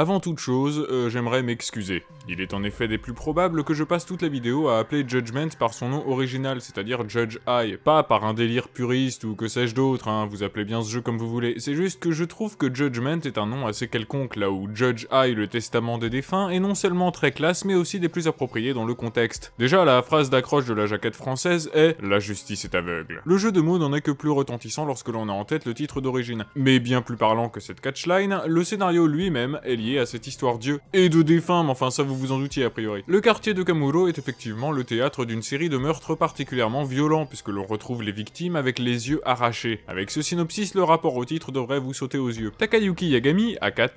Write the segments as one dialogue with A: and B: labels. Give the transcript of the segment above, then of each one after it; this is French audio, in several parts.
A: Avant toute chose, euh, j'aimerais m'excuser. Il est en effet des plus probables que je passe toute la vidéo à appeler Judgment par son nom original, c'est-à-dire Judge Eye, pas par un délire puriste ou que sais-je d'autre, hein, vous appelez bien ce jeu comme vous voulez, c'est juste que je trouve que Judgment est un nom assez quelconque là où Judge Eye, le testament des défunts, est non seulement très classe mais aussi des plus appropriés dans le contexte. Déjà, la phrase d'accroche de la jaquette française est « La justice est aveugle ». Le jeu de mots n'en est que plus retentissant lorsque l'on a en tête le titre d'origine. Mais bien plus parlant que cette catchline, le scénario lui-même est lié à cette histoire d'yeux et de défunts, mais enfin ça vous vous en doutiez a priori. Le quartier de Kamuro est effectivement le théâtre d'une série de meurtres particulièrement violents, puisque l'on retrouve les victimes avec les yeux arrachés. Avec ce synopsis, le rapport au titre devrait vous sauter aux yeux. Takayuki Yagami, aka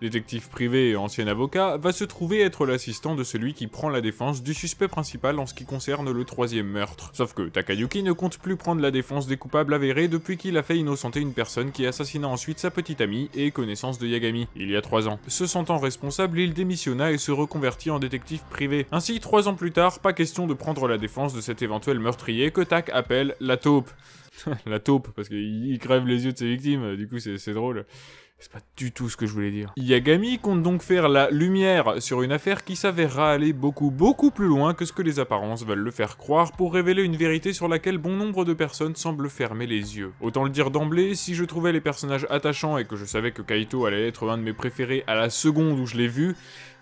A: détective privé et ancien avocat, va se trouver être l'assistant de celui qui prend la défense du suspect principal en ce qui concerne le troisième meurtre. Sauf que Takayuki ne compte plus prendre la défense des coupables avérés depuis qu'il a fait innocenter une personne qui assassina ensuite sa petite amie et connaissance de Yagami, il y a trois ans se sentant responsable, il démissionna et se reconvertit en détective privé. Ainsi, trois ans plus tard, pas question de prendre la défense de cet éventuel meurtrier que Tac appelle la taupe. la taupe, parce qu'il crève les yeux de ses victimes, du coup c'est drôle. C'est pas du tout ce que je voulais dire. Yagami compte donc faire la lumière sur une affaire qui s'avérera aller beaucoup beaucoup plus loin que ce que les apparences veulent le faire croire pour révéler une vérité sur laquelle bon nombre de personnes semblent fermer les yeux. Autant le dire d'emblée, si je trouvais les personnages attachants et que je savais que Kaito allait être un de mes préférés à la seconde où je l'ai vu,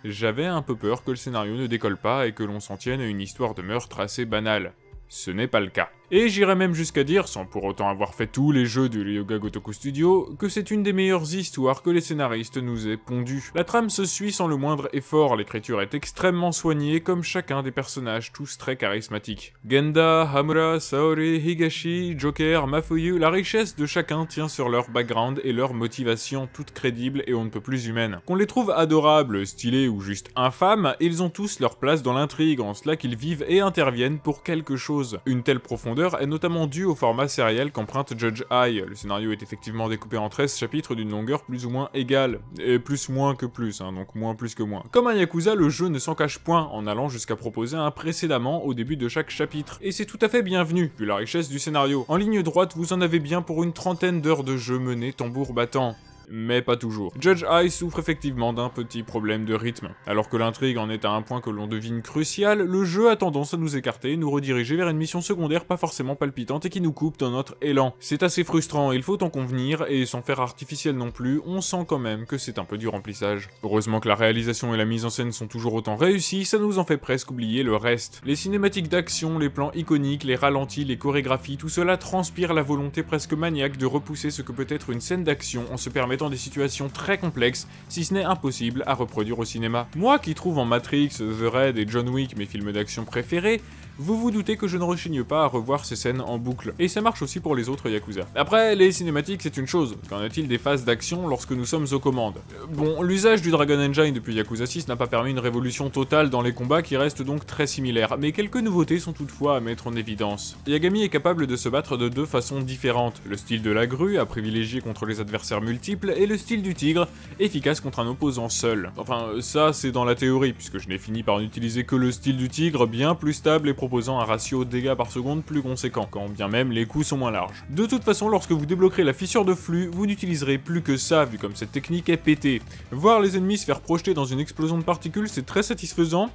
A: j'avais un peu peur que le scénario ne décolle pas et que l'on s'en tienne à une histoire de meurtre assez banale. Ce n'est pas le cas et j'irais même jusqu'à dire, sans pour autant avoir fait tous les jeux du Ryoga Gotoku Studio, que c'est une des meilleures histoires que les scénaristes nous aient pondues. La trame se suit sans le moindre effort, l'écriture est extrêmement soignée comme chacun des personnages, tous très charismatiques. Genda, Hamura, Saori, Higashi, Joker, Mafuyu, la richesse de chacun tient sur leur background et leur motivation, toutes crédibles et on ne peut plus humaines. Qu'on les trouve adorables, stylés ou juste infâmes, ils ont tous leur place dans l'intrigue, en cela qu'ils vivent et interviennent pour quelque chose. Une telle profondeur est notamment dû au format sériel qu'emprunte Judge High. Le scénario est effectivement découpé en 13 chapitres d'une longueur plus ou moins égale, et plus moins que plus, hein, donc moins plus que moins. Comme un Yakuza, le jeu ne s'en cache point, en allant jusqu'à proposer un précédemment au début de chaque chapitre. Et c'est tout à fait bienvenu, vu la richesse du scénario. En ligne droite, vous en avez bien pour une trentaine d'heures de jeu mené tambour battant mais pas toujours. Judge High souffre effectivement d'un petit problème de rythme. Alors que l'intrigue en est à un point que l'on devine crucial, le jeu a tendance à nous écarter et nous rediriger vers une mission secondaire pas forcément palpitante et qui nous coupe dans notre élan. C'est assez frustrant, il faut en convenir, et sans faire artificiel non plus, on sent quand même que c'est un peu du remplissage. Heureusement que la réalisation et la mise en scène sont toujours autant réussies, ça nous en fait presque oublier le reste. Les cinématiques d'action, les plans iconiques, les ralentis, les chorégraphies, tout cela transpire la volonté presque maniaque de repousser ce que peut être une scène d'action en se permettant des situations très complexes, si ce n'est impossible à reproduire au cinéma. Moi qui trouve en Matrix, The Raid et John Wick mes films d'action préférés, vous vous doutez que je ne rechigne pas à revoir ces scènes en boucle. Et ça marche aussi pour les autres Yakuza. Après, les cinématiques, c'est une chose. Qu'en est-il des phases d'action lorsque nous sommes aux commandes euh, Bon, l'usage du Dragon Engine depuis Yakuza 6 n'a pas permis une révolution totale dans les combats qui restent donc très similaires, mais quelques nouveautés sont toutefois à mettre en évidence. Yagami est capable de se battre de deux façons différentes. Le style de la grue, à privilégier contre les adversaires multiples, et le style du tigre, efficace contre un opposant seul. Enfin, ça c'est dans la théorie, puisque je n'ai fini par n'utiliser que le style du tigre, bien plus stable et proposant un ratio dégâts par seconde plus conséquent, quand bien même les coups sont moins larges. De toute façon, lorsque vous débloquerez la fissure de flux, vous n'utiliserez plus que ça, vu comme cette technique est pétée. Voir les ennemis se faire projeter dans une explosion de particules, c'est très satisfaisant,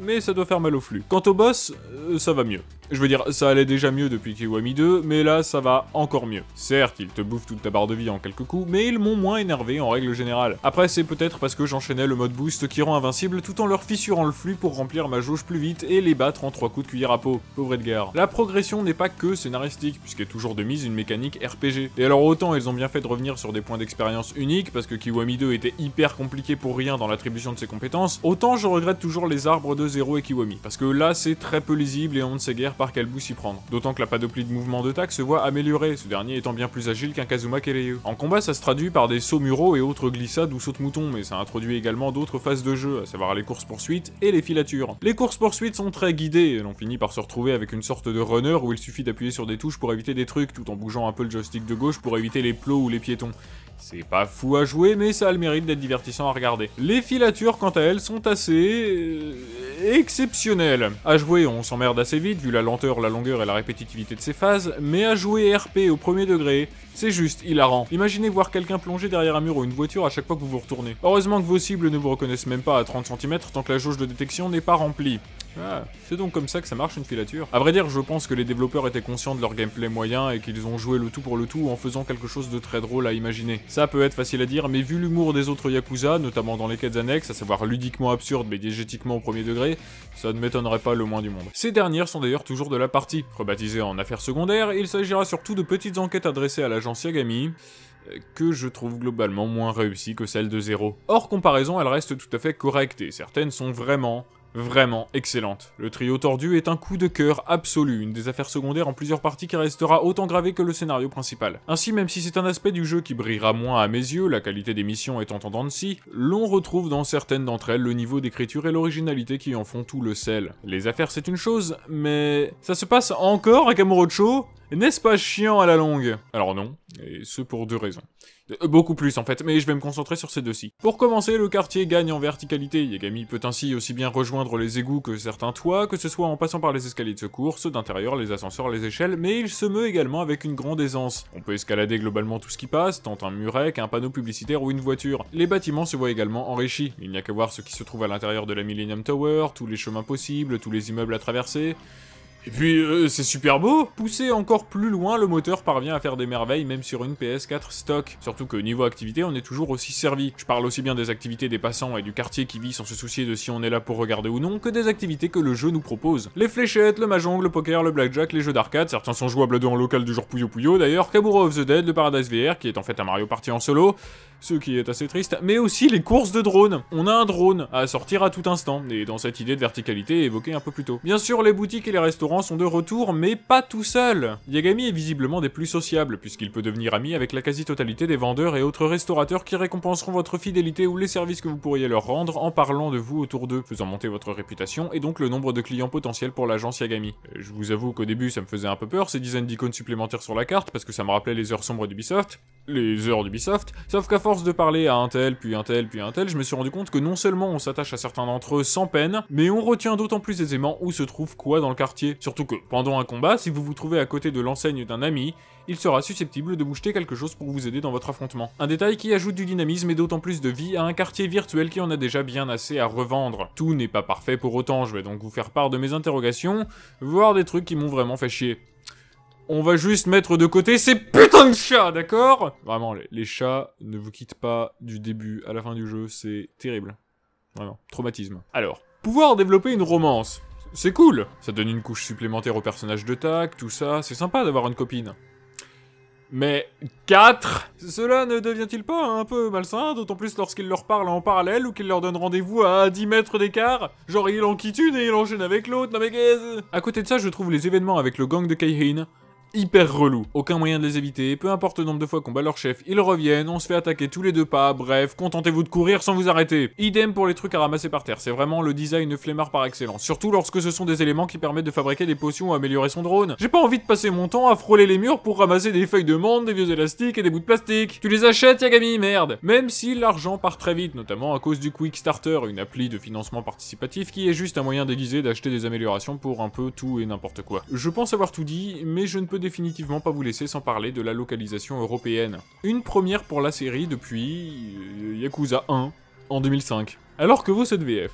A: mais ça doit faire mal au flux. Quant au boss, euh, ça va mieux. Je veux dire, ça allait déjà mieux depuis Kiwami 2, mais là, ça va encore mieux. Certes, ils te bouffent toute ta barre de vie en quelques coups, mais ils m'ont moins énervé en règle générale. Après, c'est peut-être parce que j'enchaînais le mode boost qui rend invincible tout en leur fissurant le flux pour remplir ma jauge plus vite et les battre en trois coups de cuillère à peau. Pauvre Edgar. La progression n'est pas que scénaristique, puisqu'est toujours de mise une mécanique RPG. Et alors autant ils ont bien fait de revenir sur des points d'expérience uniques, parce que Kiwami 2 était hyper compliqué pour rien dans l'attribution de ses compétences, autant je regrette toujours les arbres de Zero et Kiwami, parce que là c'est très peu lisible et on ne sait guère par quel bout s'y prendre, d'autant que la panoplie de mouvements de tac se voit améliorée, ce dernier étant bien plus agile qu'un Kazuma Kereyu. En combat ça se traduit par des sauts muraux et autres glissades ou sauts de mouton, mais ça introduit également d'autres phases de jeu, à savoir les courses-poursuites et les filatures. Les courses-poursuites sont très guidées, et l'on finit par se retrouver avec une sorte de runner où il suffit d'appuyer sur des touches pour éviter des trucs, tout en bougeant un peu le joystick de gauche pour éviter les plots ou les piétons. C'est pas fou à jouer, mais ça a le mérite d'être divertissant à regarder. Les filatures, quant à elles, sont assez... Euh, exceptionnel. À jouer, on s'emmerde assez vite vu la lenteur, la longueur et la répétitivité de ses phases, mais à jouer RP au premier degré, c'est juste hilarant. Imaginez voir quelqu'un plonger derrière un mur ou une voiture à chaque fois que vous vous retournez. Heureusement que vos cibles ne vous reconnaissent même pas à 30 cm tant que la jauge de détection n'est pas remplie. Ah, c'est donc comme ça que ça marche une filature. À vrai dire, je pense que les développeurs étaient conscients de leur gameplay moyen et qu'ils ont joué le tout pour le tout en faisant quelque chose de très drôle à imaginer. Ça peut être facile à dire, mais vu l'humour des autres Yakuza, notamment dans les quêtes annexes, à savoir ludiquement absurde mais diégétiquement au premier degré, ça ne m'étonnerait pas le moins du monde. Ces dernières sont d'ailleurs toujours de la partie. Rebaptisées en affaires secondaires, il s'agira surtout de petites enquêtes adressées à l'agence Yagami, euh, que je trouve globalement moins réussies que celle de Zero. Hors comparaison, elles restent tout à fait correctes, et certaines sont vraiment vraiment excellente. Le trio tordu est un coup de cœur absolu, une des affaires secondaires en plusieurs parties qui restera autant gravée que le scénario principal. Ainsi, même si c'est un aspect du jeu qui brillera moins à mes yeux, la qualité des missions étant en si l'on retrouve dans certaines d'entre elles le niveau d'écriture et l'originalité qui en font tout le sel. Les affaires c'est une chose, mais... ça se passe encore à Kamurocho n'est-ce pas chiant à la longue Alors non, et ce pour deux raisons. Euh, beaucoup plus en fait, mais je vais me concentrer sur ces deux-ci. Pour commencer, le quartier gagne en verticalité. Yagami peut ainsi aussi bien rejoindre les égouts que certains toits, que ce soit en passant par les escaliers de secours, ceux d'intérieur, les ascenseurs, les échelles, mais il se meut également avec une grande aisance. On peut escalader globalement tout ce qui passe, tant un muret qu'un panneau publicitaire ou une voiture. Les bâtiments se voient également enrichis. Il n'y a qu'à voir ce qui se trouve à l'intérieur de la Millennium Tower, tous les chemins possibles, tous les immeubles à traverser. Et puis, euh, c'est super beau Pousser encore plus loin, le moteur parvient à faire des merveilles, même sur une PS4 stock. Surtout que niveau activité, on est toujours aussi servi. Je parle aussi bien des activités des passants et du quartier qui vit sans se soucier de si on est là pour regarder ou non, que des activités que le jeu nous propose. Les fléchettes, le mahjong, le poker, le blackjack, les jeux d'arcade, certains sont jouables à deux en local du jour Puyo Puyo d'ailleurs, Kabura of the Dead, le Paradise VR, qui est en fait un Mario Party en solo, ce qui est assez triste, mais aussi les courses de drones. On a un drone à sortir à tout instant, et dans cette idée de verticalité évoquée un peu plus tôt. Bien sûr, les boutiques et les restaurants sont de retour, mais pas tout seul Yagami est visiblement des plus sociables, puisqu'il peut devenir ami avec la quasi-totalité des vendeurs et autres restaurateurs qui récompenseront votre fidélité ou les services que vous pourriez leur rendre en parlant de vous autour d'eux, faisant monter votre réputation et donc le nombre de clients potentiels pour l'agence Yagami. Je vous avoue qu'au début, ça me faisait un peu peur, ces dizaines d'icônes supplémentaires sur la carte, parce que ça me rappelait les heures sombres d'Ubisoft, les heures d'Ubisoft, sauf qu'à force force de parler à un tel, puis un tel, puis un tel, je me suis rendu compte que non seulement on s'attache à certains d'entre eux sans peine, mais on retient d'autant plus aisément où se trouve quoi dans le quartier. Surtout que, pendant un combat, si vous vous trouvez à côté de l'enseigne d'un ami, il sera susceptible de vous jeter quelque chose pour vous aider dans votre affrontement. Un détail qui ajoute du dynamisme et d'autant plus de vie à un quartier virtuel qui en a déjà bien assez à revendre. Tout n'est pas parfait pour autant, je vais donc vous faire part de mes interrogations, voire des trucs qui m'ont vraiment fait chier on va juste mettre de côté ces putains de chats, d'accord Vraiment, les, chats ne vous quittent pas du début à la fin du jeu, c'est terrible. Vraiment, traumatisme. Alors, pouvoir développer une romance, c'est cool. Ça donne une couche supplémentaire au personnage de Tac, tout ça, c'est sympa d'avoir une copine. Mais 4 Cela ne devient-il pas un peu malsain, d'autant plus lorsqu'il leur parle en parallèle ou qu'il leur donne rendez-vous à 10 mètres d'écart Genre il en quitte une et il enchaîne avec l'autre, non mais quest À côté de ça, je trouve les événements avec le gang de Kaihin hyper relou. Aucun moyen de les éviter, peu importe le nombre de fois qu'on bat leur chef, ils reviennent, on se fait attaquer tous les deux pas, bref, contentez-vous de courir sans vous arrêter. Idem pour les trucs à ramasser par terre, c'est vraiment le design flemmard par excellence, surtout lorsque ce sont des éléments qui permettent de fabriquer des potions ou améliorer son drone. J'ai pas envie de passer mon temps à frôler les murs pour ramasser des feuilles de monde, des vieux élastiques et des bouts de plastique. Tu les achètes Yagami, merde Même si l'argent part très vite, notamment à cause du Quick Starter, une appli de financement participatif qui est juste un moyen déguisé d'acheter des améliorations pour un peu tout et n'importe quoi. Je pense avoir tout dit, mais je ne peux définitivement pas vous laisser sans parler de la localisation européenne. Une première pour la série depuis euh, Yakuza 1 en 2005. Alors que vaut cette VF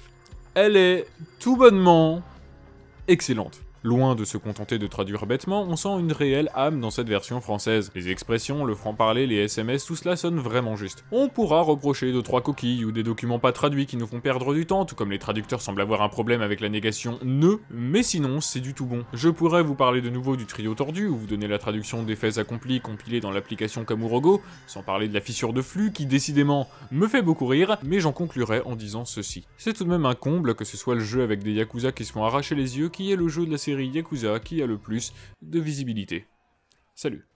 A: Elle est tout bonnement excellente. Loin de se contenter de traduire bêtement, on sent une réelle âme dans cette version française. Les expressions, le franc-parler, les SMS, tout cela sonne vraiment juste. On pourra reprocher de trois coquilles ou des documents pas traduits qui nous font perdre du temps, tout comme les traducteurs semblent avoir un problème avec la négation ne, mais sinon c'est du tout bon. Je pourrais vous parler de nouveau du trio tordu ou vous donner la traduction des faits accomplis compilés dans l'application Kamurogo, sans parler de la fissure de flux qui décidément me fait beaucoup rire, mais j'en conclurai en disant ceci. C'est tout de même un comble que ce soit le jeu avec des Yakuza qui se font arracher les yeux qui est le jeu de la série Yakuza qui a le plus de visibilité. Salut